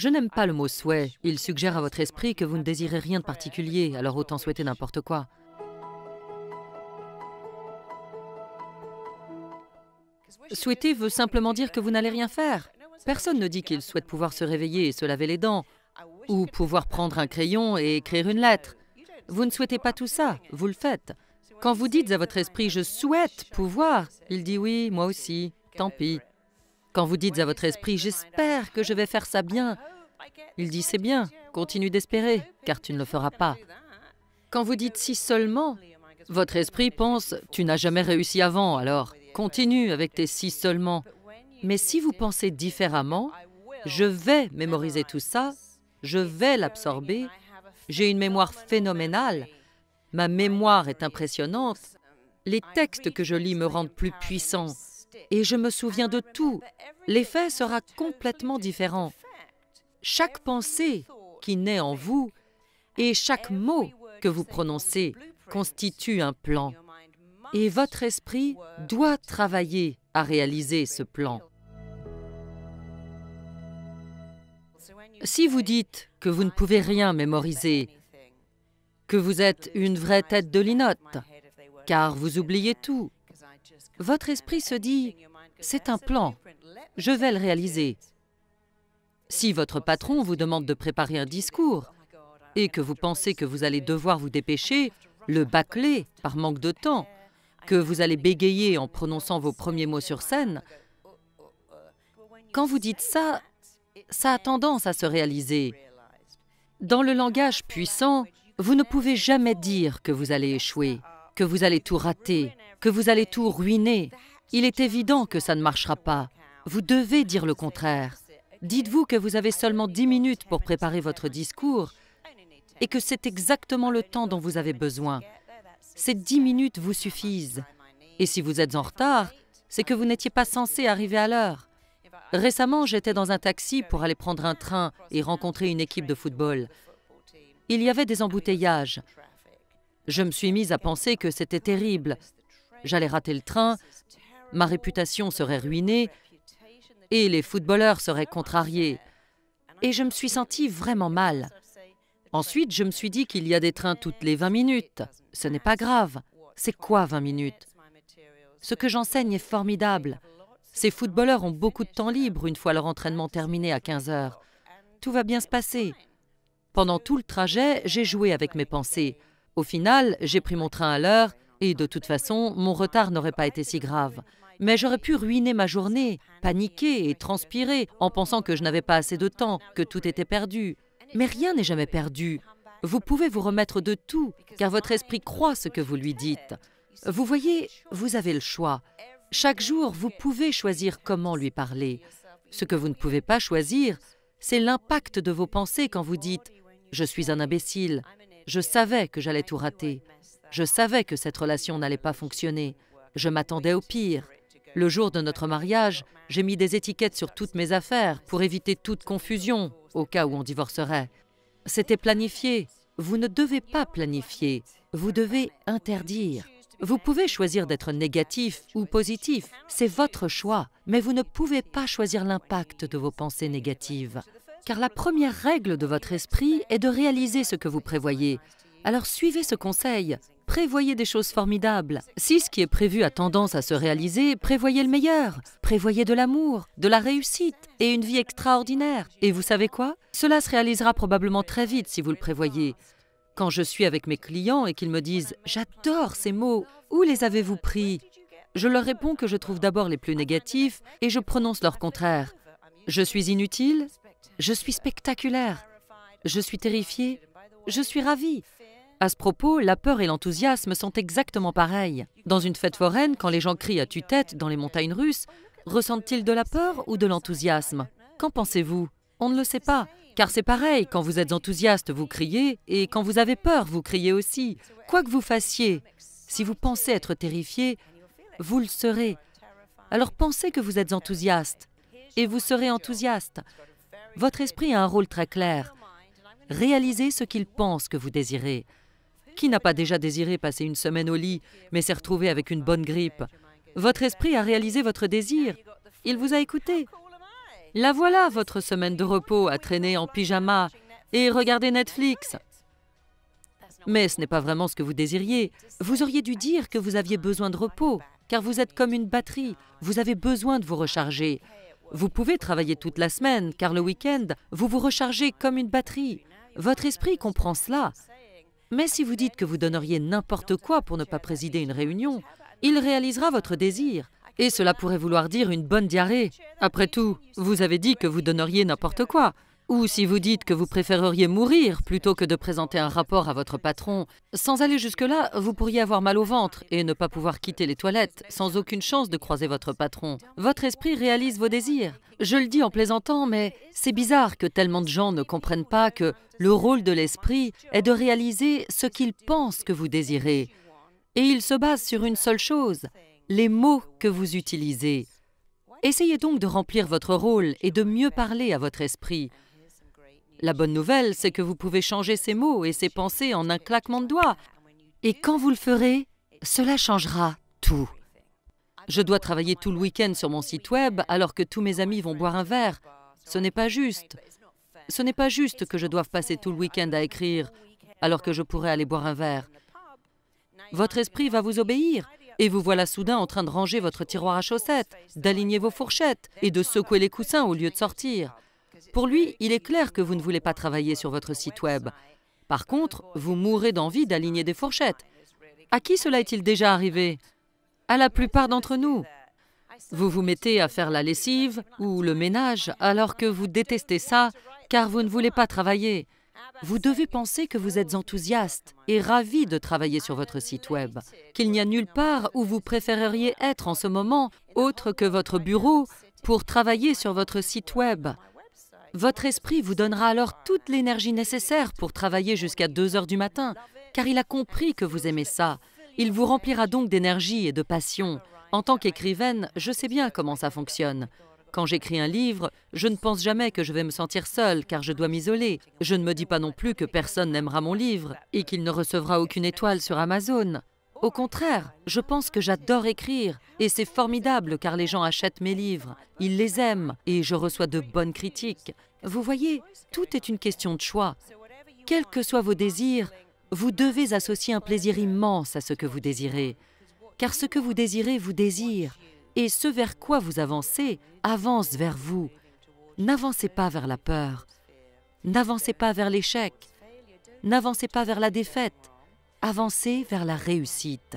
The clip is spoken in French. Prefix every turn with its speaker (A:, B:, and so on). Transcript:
A: Je n'aime pas le mot ah, souhait. Il suggère à votre esprit que vous ne désirez rien de particulier, alors autant souhaiter n'importe quoi. Souhaiter veut simplement dire que vous n'allez rien faire. Personne ne dit qu'il souhaite pouvoir se réveiller et se laver les dents, ou pouvoir prendre un crayon et écrire une lettre. Vous ne souhaitez pas tout ça, vous le faites. Quand vous dites à votre esprit « je souhaite pouvoir », il dit « oui, moi aussi, tant pis ». Quand vous dites à votre esprit ⁇ J'espère que je vais faire ça bien ⁇ il dit ⁇ C'est bien, continue d'espérer, car tu ne le feras pas. Quand vous dites ⁇ Si seulement ⁇ votre esprit pense ⁇ Tu n'as jamais réussi avant, alors continue avec tes si seulement ⁇ Mais si vous pensez différemment, je vais mémoriser tout ça, je vais l'absorber, j'ai une mémoire phénoménale, ma mémoire est impressionnante, les textes que je lis me rendent plus puissant, et je me souviens de tout. L'effet sera complètement différent. Chaque pensée qui naît en vous et chaque mot que vous prononcez constitue un plan. Et votre esprit doit travailler à réaliser ce plan. Si vous dites que vous ne pouvez rien mémoriser, que vous êtes une vraie tête de linotte, car vous oubliez tout, votre esprit se dit, c'est un plan, je vais le réaliser. Si votre patron vous demande de préparer un discours et que vous pensez que vous allez devoir vous dépêcher, le bâcler par manque de temps, que vous allez bégayer en prononçant vos premiers mots sur scène, quand vous dites ça, ça a tendance à se réaliser. Dans le langage puissant, vous ne pouvez jamais dire que vous allez échouer que vous allez tout rater, que vous allez tout ruiner. Il est évident que ça ne marchera pas. Vous devez dire le contraire. Dites-vous que vous avez seulement dix minutes pour préparer votre discours et que c'est exactement le temps dont vous avez besoin. Ces dix minutes vous suffisent. Et si vous êtes en retard, c'est que vous n'étiez pas censé arriver à l'heure. Récemment, j'étais dans un taxi pour aller prendre un train et rencontrer une équipe de football. Il y avait des embouteillages. Je me suis mise à penser que c'était terrible. J'allais rater le train, ma réputation serait ruinée et les footballeurs seraient contrariés. Et je me suis sentie vraiment mal. Ensuite, je me suis dit qu'il y a des trains toutes les 20 minutes. Ce n'est pas grave. C'est quoi 20 minutes Ce que j'enseigne est formidable. Ces footballeurs ont beaucoup de temps libre une fois leur entraînement terminé à 15 heures. Tout va bien se passer. Pendant tout le trajet, j'ai joué avec mes pensées. Au final, j'ai pris mon train à l'heure et de toute façon, mon retard n'aurait pas été si grave. Mais j'aurais pu ruiner ma journée, paniquer et transpirer en pensant que je n'avais pas assez de temps, que tout était perdu. Mais rien n'est jamais perdu. Vous pouvez vous remettre de tout, car votre esprit croit ce que vous lui dites. Vous voyez, vous avez le choix. Chaque jour, vous pouvez choisir comment lui parler. Ce que vous ne pouvez pas choisir, c'est l'impact de vos pensées quand vous dites ⁇ Je suis un imbécile ⁇ je savais que j'allais tout rater. Je savais que cette relation n'allait pas fonctionner. Je m'attendais au pire. Le jour de notre mariage, j'ai mis des étiquettes sur toutes mes affaires pour éviter toute confusion au cas où on divorcerait. C'était planifié. Vous ne devez pas planifier, vous devez interdire. Vous pouvez choisir d'être négatif ou positif, c'est votre choix, mais vous ne pouvez pas choisir l'impact de vos pensées négatives. Car la première règle de votre esprit est de réaliser ce que vous prévoyez. Alors suivez ce conseil, prévoyez des choses formidables. Si ce qui est prévu a tendance à se réaliser, prévoyez le meilleur. Prévoyez de l'amour, de la réussite et une vie extraordinaire. Et vous savez quoi Cela se réalisera probablement très vite si vous le prévoyez. Quand je suis avec mes clients et qu'ils me disent « J'adore ces mots, où les avez-vous pris ?» Je leur réponds que je trouve d'abord les plus négatifs et je prononce leur contraire. Je suis inutile, je suis spectaculaire. Je suis terrifié. Je suis ravi. À ce propos, la peur et l'enthousiasme sont exactement pareils. Dans une fête foraine, quand les gens crient à tue-tête dans les montagnes russes, ressentent-ils de la peur ou de l'enthousiasme Qu'en pensez-vous On ne le sait pas, car c'est pareil, quand vous êtes enthousiaste, vous criez, et quand vous avez peur, vous criez aussi. Quoi que vous fassiez, si vous pensez être terrifié, vous le serez. Alors pensez que vous êtes enthousiaste, et vous serez enthousiaste. Votre esprit a un rôle très clair. Réalisez ce qu'il pense que vous désirez. Qui n'a pas déjà désiré passer une semaine au lit, mais s'est retrouvé avec une bonne grippe Votre esprit a réalisé votre désir. Il vous a écouté. La voilà, votre semaine de repos, à traîner en pyjama et regarder Netflix. Mais ce n'est pas vraiment ce que vous désiriez. Vous auriez dû dire que vous aviez besoin de repos, car vous êtes comme une batterie. Vous avez besoin de vous recharger. Vous pouvez travailler toute la semaine, car le week-end, vous vous rechargez comme une batterie. Votre esprit comprend cela. Mais si vous dites que vous donneriez n'importe quoi pour ne pas présider une réunion, il réalisera votre désir. Et cela pourrait vouloir dire une bonne diarrhée. Après tout, vous avez dit que vous donneriez n'importe quoi. Ou si vous dites que vous préféreriez mourir plutôt que de présenter un rapport à votre patron, sans aller jusque-là, vous pourriez avoir mal au ventre et ne pas pouvoir quitter les toilettes sans aucune chance de croiser votre patron. Votre esprit réalise vos désirs. Je le dis en plaisantant, mais c'est bizarre que tellement de gens ne comprennent pas que le rôle de l'esprit est de réaliser ce qu'ils pensent que vous désirez. Et il se base sur une seule chose, les mots que vous utilisez. Essayez donc de remplir votre rôle et de mieux parler à votre esprit. La bonne nouvelle, c'est que vous pouvez changer ces mots et ces pensées en un claquement de doigts. Et quand vous le ferez, cela changera tout. Je dois travailler tout le week-end sur mon site web alors que tous mes amis vont boire un verre. Ce n'est pas juste. Ce n'est pas juste que je doive passer tout le week-end à écrire alors que je pourrais aller boire un verre. Votre esprit va vous obéir et vous voilà soudain en train de ranger votre tiroir à chaussettes, d'aligner vos fourchettes et de secouer les coussins au lieu de sortir. Pour lui, il est clair que vous ne voulez pas travailler sur votre site web. Par contre, vous mourrez d'envie d'aligner des fourchettes. À qui cela est-il déjà arrivé À la plupart d'entre nous. Vous vous mettez à faire la lessive ou le ménage alors que vous détestez ça car vous ne voulez pas travailler. Vous devez penser que vous êtes enthousiaste et ravi de travailler sur votre site web, qu'il n'y a nulle part où vous préféreriez être en ce moment autre que votre bureau pour travailler sur votre site web. Votre esprit vous donnera alors toute l'énergie nécessaire pour travailler jusqu'à 2 heures du matin, car il a compris que vous aimez ça. Il vous remplira donc d'énergie et de passion. En tant qu'écrivaine, je sais bien comment ça fonctionne. Quand j'écris un livre, je ne pense jamais que je vais me sentir seule car je dois m'isoler. Je ne me dis pas non plus que personne n'aimera mon livre et qu'il ne recevra aucune étoile sur Amazon. Au contraire, je pense que j'adore écrire et c'est formidable car les gens achètent mes livres, ils les aiment et je reçois de bonnes critiques. Vous voyez, tout est une question de choix. Quels que soient vos désirs, vous devez associer un plaisir immense à ce que vous désirez, car ce que vous désirez vous désire et ce vers quoi vous avancez avance vers vous. N'avancez pas vers la peur, n'avancez pas vers l'échec, n'avancez pas vers la défaite, avancer vers la réussite.